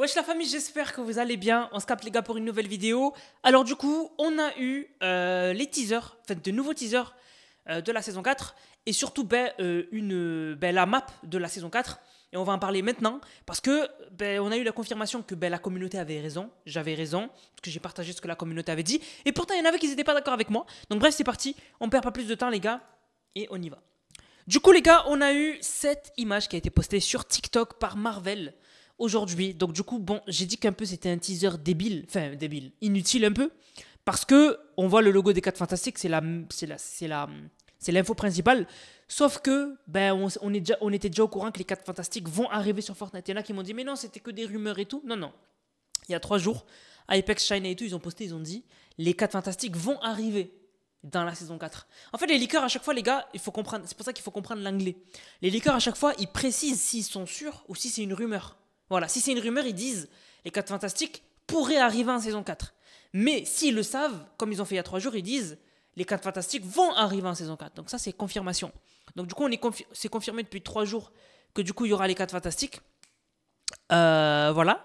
Wesh la famille, j'espère que vous allez bien. On se capte les gars pour une nouvelle vidéo. Alors du coup, on a eu euh, les teasers, enfin de nouveaux teasers euh, de la saison 4 et surtout ben, euh, une, belle la map de la saison 4. Et on va en parler maintenant parce que ben, on a eu la confirmation que ben, la communauté avait raison. J'avais raison parce que j'ai partagé ce que la communauté avait dit. Et pourtant, il y en avait qui n'étaient pas d'accord avec moi. Donc bref, c'est parti. On perd pas plus de temps les gars et on y va. Du coup les gars, on a eu cette image qui a été postée sur TikTok par Marvel aujourd'hui. Donc du coup, bon, j'ai dit qu'un peu c'était un teaser débile, enfin débile, inutile un peu, parce que on voit le logo des 4 Fantastiques, c'est la, c'est la, c'est la, c'est l'info principale. Sauf que, ben, on, est déjà, on était déjà au courant que les 4 Fantastiques vont arriver sur Fortnite. Il y en a qui m'ont dit, mais non, c'était que des rumeurs et tout. Non, non. Il y a trois jours, Apex, China et tout, ils ont posté, ils ont dit, les 4 Fantastiques vont arriver dans la saison 4. En fait, les liqueurs, à chaque fois, les gars, il faut comprendre. C'est pour ça qu'il faut comprendre l'anglais. Les liqueurs, à chaque fois, ils précisent s'ils sont sûrs ou si c'est une rumeur. Voilà, si c'est une rumeur, ils disent les 4 Fantastiques pourraient arriver en saison 4. Mais s'ils le savent, comme ils ont fait il y a 3 jours, ils disent les 4 Fantastiques vont arriver en saison 4. Donc ça, c'est confirmation. Donc du coup, on c'est confirmé depuis 3 jours que du coup, il y aura les 4 Fantastiques. Euh, voilà.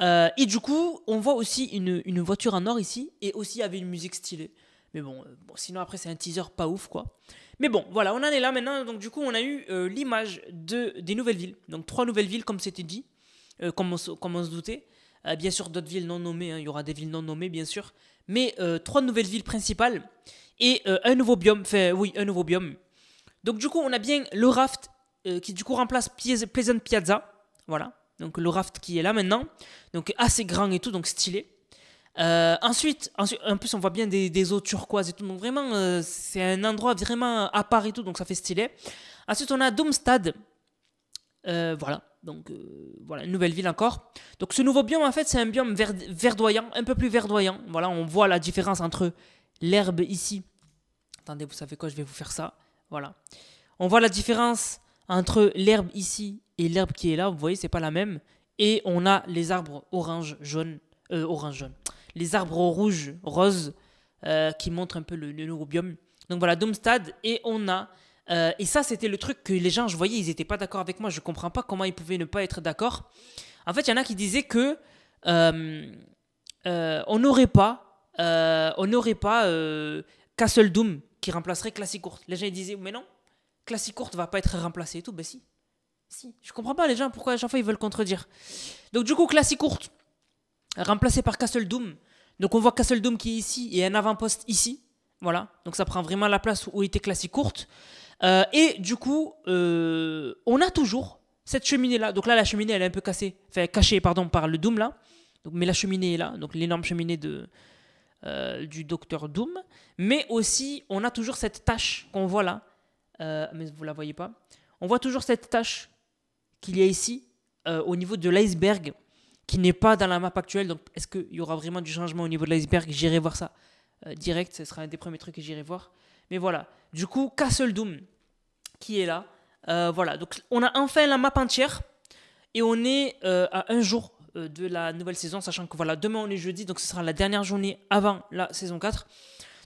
Euh, et du coup, on voit aussi une, voiture en or ici, et aussi avec une musique stylée. Mais euh, bon, sinon après c'est un teaser pas ouf quoi. Mais bon, voilà, on en est là maintenant. Donc du coup, on a eu l'image de, des nouvelles villes. Donc trois nouvelles villes comme c'était dit. Euh, comme, on, se doutait. Euh, bien sûr, d'autres villes non nommées, hein. il y aura des villes non nommées, bien sûr. Mais euh, trois nouvelles villes principales et un nouveau biome. Enfin, oui, un nouveau biome. Donc, du coup, on a bien le raft qui, du coup, remplace Pleasant Piazza. Voilà. Donc, le raft qui est là maintenant. Donc, assez grand et tout, donc stylé. ensuite, en plus, on voit bien des, eaux turquoises et tout. Donc, vraiment, c'est un endroit vraiment à part et tout. Donc, ça fait stylé. Ensuite, on a Domstad. voilà. Donc euh, voilà, une nouvelle ville encore. Donc ce nouveau biome, en fait, c'est un biome verdoyant, un peu plus verdoyant. Voilà, on voit la différence entre l'herbe ici. Attendez, vous savez quoi, je vais vous faire ça. Voilà. On voit la différence entre l'herbe ici et l'herbe qui est là. Vous voyez, c'est pas la même. Et on a les arbres orange, jaune, euh, orange, jaune. Les arbres rouges, roses, euh, qui montrent un peu le, le nouveau biome. Donc voilà, Domstad. Et on a euh, et ça, c'était le truc que les gens, je voyais, ils n'étaient pas d'accord avec moi. Je ne comprends pas comment ils pouvaient ne pas être d'accord. En fait, il y en a qui disaient que euh, euh, on n'aurait pas, on n'aurait pas Castle Doom qui remplacerait Classic courte. Les gens ils disaient, mais non, Classic courte va pas être remplacé et tout. Ben si, si. Je comprends pas les gens pourquoi à chaque fois ils veulent contredire. Donc du coup, Classic courte remplacé par Castle Doom. Donc on voit Castle Doom qui est ici et un avant-poste ici. Voilà, donc ça prend vraiment la place où était Classic courte. Euh, et du coup, euh, on a toujours cette cheminée-là. Donc là, la cheminée, elle est un peu cassée, cachée pardon, par le Doom, là. Donc, mais la cheminée est là, donc l'énorme cheminée de, euh, du docteur Doom. Mais aussi, on a toujours cette tache qu'on voit là. mais vous la voyez pas. On voit toujours cette tache qu'il y a ici au niveau de l'iceberg qui n'est pas dans la map actuelle. Donc est-ce qu'il y aura vraiment du changement au niveau de l'iceberg J'irai voir ça. Euh, direct, ce sera un des premiers trucs que j'irai voir. Mais voilà, du coup, Castle Doom qui est là. Euh, voilà, donc on a enfin la map entière et on est euh, à un jour de la nouvelle saison, sachant que voilà, demain on est jeudi, donc ce sera la dernière journée avant la saison 4.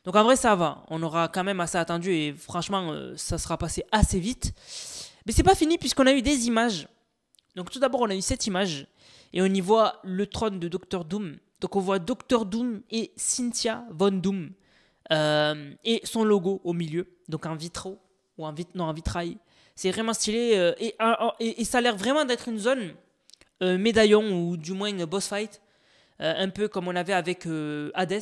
Donc en vrai, ça va, on aura quand même assez attendu et franchement, ça sera passé assez vite. Mais c'est pas fini puisqu'on a eu des images. Donc tout d'abord, on a eu cette image et on y voit le trône de Docteur Doom donc on voit Docteur Doom et Cynthia Von Doom. Euh, et son logo au milieu, donc un vitraux, ou un, non, vitrail. C'est vraiment stylé euh, et, et, ça a l'air vraiment d'être une zone euh, médaillon ou du moins une boss fight, un peu comme on avait avec Hades.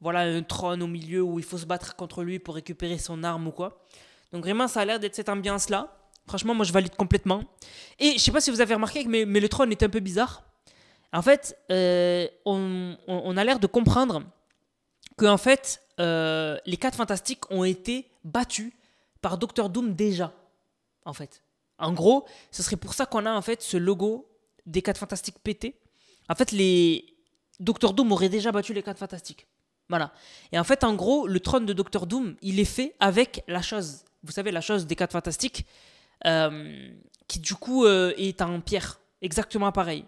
Voilà, un trône au milieu où il faut se battre contre lui pour récupérer son arme ou quoi. Donc vraiment, ça a l'air d'être cette ambiance-là. Franchement, moi, je valide complètement. Et je sais pas si vous avez remarqué, mais le trône est un peu bizarre. En fait, euh, on, a l'air de comprendre que en fait, euh, les quatre fantastiques ont été battus par Docteur Doom déjà, en fait. En gros, ce serait pour ça qu'on a en fait ce logo des quatre fantastiques pété. En fait, les Doctor Doom aurait déjà battu les quatre fantastiques. Voilà. Et en fait, en gros, le trône de Docteur Doom, il est fait avec la chose. Vous savez, la chose des quatre fantastiques, euh, qui du coup est en pierre, exactement pareil.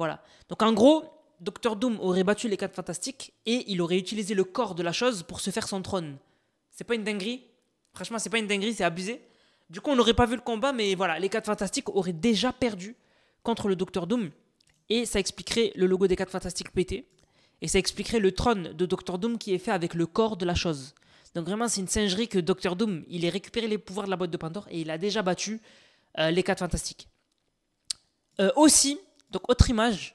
Voilà. Donc en gros, Docteur Doom aurait battu les quatre fantastiques et il aurait utilisé le corps de la chose pour se faire son trône. C'est pas une dinguerie Franchement, c'est pas une dinguerie, c'est abusé. Du coup, on n'aurait pas vu le combat, mais voilà, les quatre fantastiques auraient déjà perdu contre le Docteur Doom. Et ça expliquerait le logo des quatre fantastiques pété. Et ça expliquerait le trône de Docteur Doom qui est fait avec le corps de la chose. Donc vraiment, c'est une singerie que Docteur Doom, il ait récupéré les pouvoirs de la boîte de Pandore et il a déjà battu euh, les quatre fantastiques. Euh, aussi, donc autre image,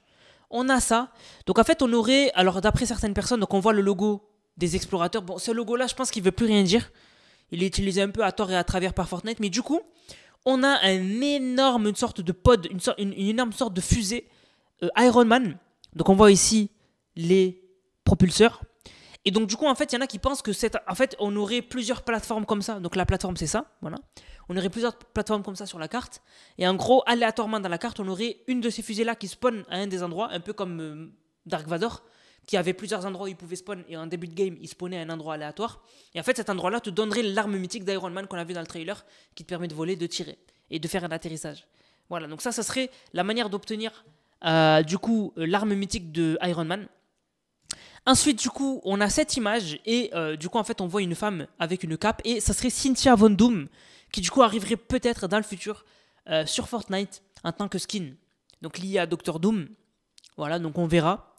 on a ça. Donc en fait, on aurait, alors d'après certaines personnes, donc on voit le logo des explorateurs. Bon, ce logo-là, je pense qu'il ne veut plus rien dire. Il est utilisé un peu à tort et à travers par Fortnite, mais du coup, on a un énorme, une sorte de pod, une, énorme sorte de fusée euh, Iron Man. Donc on voit ici les propulseurs. Et donc, du coup, en fait, il y en a qui pensent que c'est. En fait, on aurait plusieurs plateformes comme ça. Donc, la plateforme, c'est ça. Voilà. On aurait plusieurs plateformes comme ça sur la carte. Et en gros, aléatoirement dans la carte, on aurait une de ces fusées-là qui spawn à un des endroits, un peu comme euh, Dark Vador, qui avait plusieurs endroits où il pouvait spawn. Et en début de game, il spawnait à un endroit aléatoire. Et en fait, cet endroit-là te donnerait l'arme mythique d'Iron Man qu'on a vu dans le trailer, qui te permet de voler, de tirer et de faire un atterrissage. Voilà. Donc, ça, ça serait la manière d'obtenir, euh, du coup, euh, l'arme mythique de Iron Man Ensuite, du coup, on a cette image et euh, du coup, en fait, on voit une femme avec une cape et ça serait Cynthia Von Doom qui, du coup, arriverait peut-être dans le futur euh, sur Fortnite en tant que skin. Donc, lié à Docteur Doom. Voilà, donc on verra.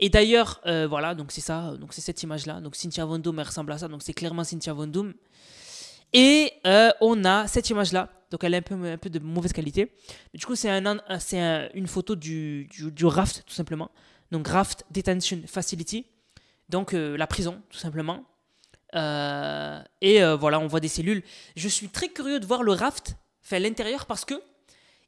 Et d'ailleurs, euh, voilà, donc c'est ça, donc c'est cette image-là. Donc Cynthia Von Doom, elle ressemble à ça, donc c'est clairement Cynthia Von Doom. Et on a cette image-là, donc elle est un peu, un peu de mauvaise qualité. Mais du coup, c'est un, une photo du, du raft, tout simplement donc Raft Detention Facility, donc euh, la prison tout simplement. Euh, et euh, voilà, on voit des cellules. Je suis très curieux de voir le raft, fait l'intérieur, parce que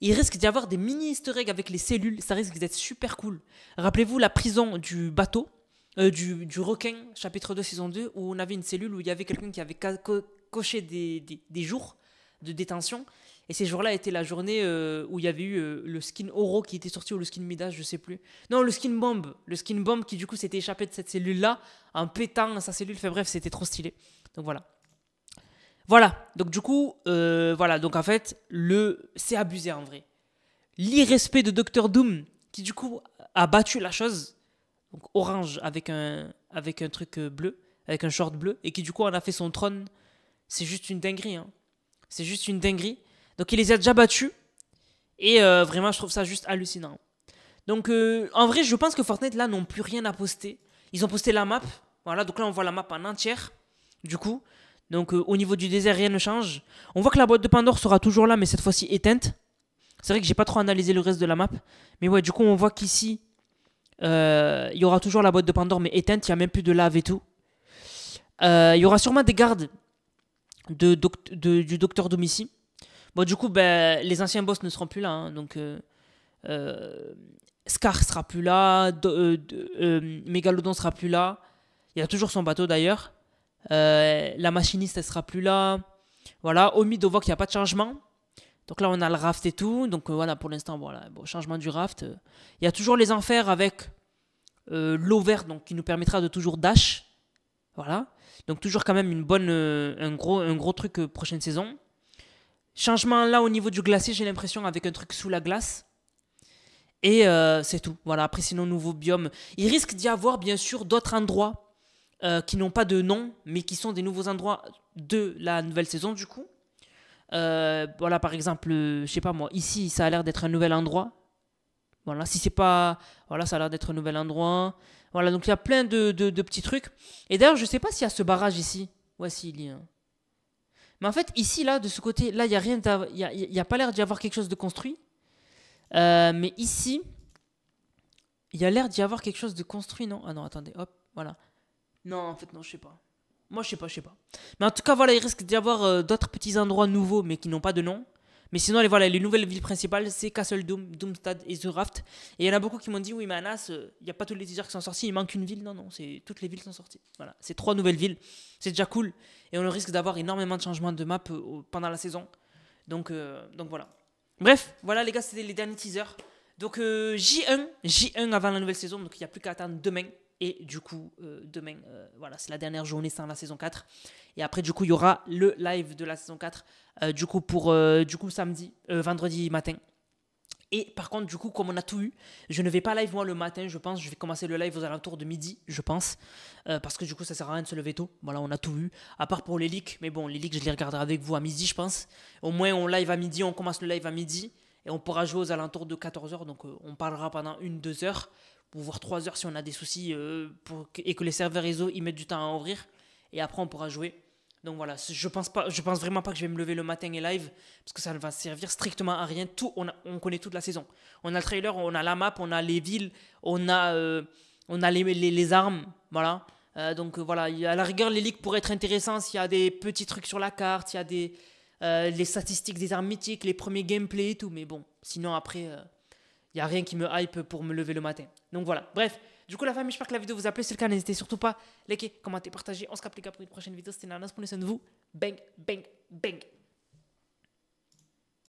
il risque d'y avoir des mini easter avec les cellules. Ça risque d'être super cool. Rappelez-vous la prison du bateau, du, du, requin, chapitre 2, saison 2, où on avait une cellule où il y avait quelqu'un qui avait coché des, des, jours de détention. Et ces jours-là étaient la journée euh, où il y avait eu euh, le skin Oro qui était sorti ou le skin Midas, je sais plus. Non, le skin Bomb. Le skin Bomb qui du coup s'était échappé de cette cellule-là en pétant sa cellule. Fait bref, c'était trop stylé. Donc voilà. Voilà. Donc du coup, euh, voilà. Donc en fait, le c'est abusé en vrai. L'irrespect de Docteur Doom qui du coup a battu la chose. Donc orange avec un avec un truc bleu, avec un short bleu et qui du coup en a fait son trône. C'est juste une dinguerie. Hein. C'est juste une dinguerie. Donc il les a déjà battus. Et euh, vraiment, je trouve ça juste hallucinant. Donc euh, en vrai, je pense que Fortnite là n'ont plus rien à poster. Ils ont posté la map. Voilà, donc là on voit la map en entière. Du coup, donc euh, au niveau du désert, rien ne change. On voit que la boîte de Pandore sera toujours là, mais cette fois-ci éteinte. C'est vrai que j'ai pas trop analysé le reste de la map. Mais ouais, du coup, on voit qu'ici, il y aura toujours la boîte de Pandore, mais éteinte. Il n'y a même plus de lave et tout. Il y aura sûrement des gardes du docteur domicile, Bon, du coup, ben, les anciens boss ne seront plus là. Hein, donc, euh, euh, Scar sera plus là. Euh, de, Mégalodon sera plus là. Il y a toujours son bateau d'ailleurs. la machiniste, elle sera plus là. Voilà. Omi, on voit qu'il n'y a pas de changement. Donc là, on a le raft et tout. Donc voilà, pour l'instant, voilà. Bon, changement du raft. Il y a toujours les enfers avec l'eau verte, donc qui nous permettra de toujours dash. Voilà. Donc toujours quand même une bonne, un, gros, un gros truc prochaine saison. Changement là au niveau du glacier, j'ai l'impression, avec un truc sous la glace. Et euh, c'est tout. Voilà, après, sinon, nouveau biome. Il risque d'y avoir, bien sûr, d'autres endroits euh, qui n'ont pas de nom, mais qui sont des nouveaux endroits de la nouvelle saison, du coup. Euh, voilà, par exemple, je sais pas moi, ici, ça a l'air d'être un nouvel endroit. Voilà, si c'est pas. Voilà, ça a l'air d'être un nouvel endroit. Voilà, donc il y a plein de, petits trucs. Et d'ailleurs, je sais pas s'il y a ce barrage ici. Voici, il y a. Mais en fait, ici, là, de ce côté, là, il n'y a rien, y a, y a, pas l'air d'y avoir quelque chose de construit. Euh, mais ici, il y a l'air d'y avoir quelque chose de construit, non Ah non, attendez, hop, voilà. Non, en fait, non, je sais pas. Moi, je sais pas, je sais pas. Mais en tout cas, voilà, il risque d'y avoir euh, d'autres petits endroits nouveaux, mais qui n'ont pas de nom. Mais sinon, les, voilà, les nouvelles villes principales, c'est Castle Doom, Doomstad et The Raft. Et il y en a beaucoup qui m'ont dit Oui, mais Anas, euh, il n'y a pas tous les teasers qui sont sortis, il manque une ville. Non, non, c'est toutes les villes sont sorties. Voilà, c'est trois nouvelles villes. C'est déjà cool et on risque d'avoir énormément de changements de map euh, pendant la saison. Donc, euh, donc voilà. Bref, voilà les gars, c'était les derniers teasers. Donc J1, euh, J1 avant la nouvelle saison, donc il n'y a plus qu'à attendre demain. Et du coup, demain, voilà, c'est la dernière journée sans la saison 4. Et après, du coup, il y aura le live de la saison 4, du coup, pour du coup, samedi, vendredi matin. Et par contre, du coup, comme on a tout eu, je ne vais pas live moi le matin, je pense. Je vais commencer le live aux alentours de midi, je pense. Euh, parce que du coup, ça sert à rien de se lever tôt. Voilà, on a tout eu. À part pour les leaks. Mais bon, les leaks, je les regarderai avec vous à midi, je pense. Au moins, on live à midi, on commence le live à midi. Et on pourra jouer aux alentours de 14h. Donc, euh, on parlera pendant une, deux heures. Ou voir trois heures si on a des soucis. Euh, et que les serveurs réseau, ils mettent du temps à ouvrir. Et après, on pourra jouer. Donc voilà, je pense pas, je pense vraiment pas que je vais me lever le matin et live parce que ça ne va servir strictement à rien. Tout, on, connaît toute la saison. On a le trailer, on a la map, on a les villes, on a, euh, on a les, les, armes, voilà. Euh, donc euh, voilà, à la rigueur, les leaks pourraient être intéressants s'il y a des petits trucs sur la carte, il y a des les statistiques des armes mythiques, les premiers gameplays et tout. Mais bon, sinon après, il y a rien qui me hype pour me lever le matin. Donc voilà, bref. Du coup, la famille, j'espère que la vidéo vous a plu. Si c'est le cas, n'hésitez surtout pas à liker, commenter, partager. On se capte les pour une prochaine vidéo. C'était Nanas, pour soin de vous. Bang, bang, bang.